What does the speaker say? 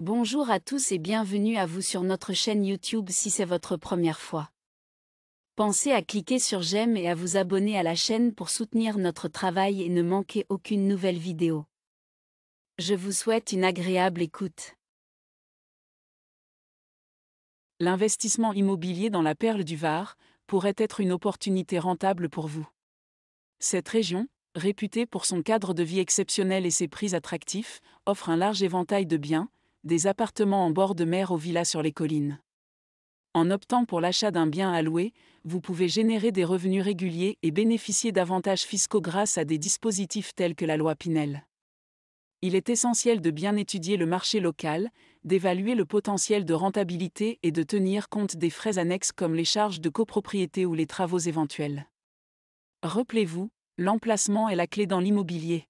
Bonjour à tous et bienvenue à vous sur notre chaîne YouTube si c'est votre première fois. Pensez à cliquer sur j'aime et à vous abonner à la chaîne pour soutenir notre travail et ne manquer aucune nouvelle vidéo. Je vous souhaite une agréable écoute. L'investissement immobilier dans la perle du Var pourrait être une opportunité rentable pour vous. Cette région, réputée pour son cadre de vie exceptionnel et ses prix attractifs, offre un large éventail de biens, des appartements en bord de mer aux villas sur les collines. En optant pour l'achat d'un bien à louer, vous pouvez générer des revenus réguliers et bénéficier d'avantages fiscaux grâce à des dispositifs tels que la loi Pinel. Il est essentiel de bien étudier le marché local, d'évaluer le potentiel de rentabilité et de tenir compte des frais annexes comme les charges de copropriété ou les travaux éventuels. Rappelez-vous, l'emplacement est la clé dans l'immobilier.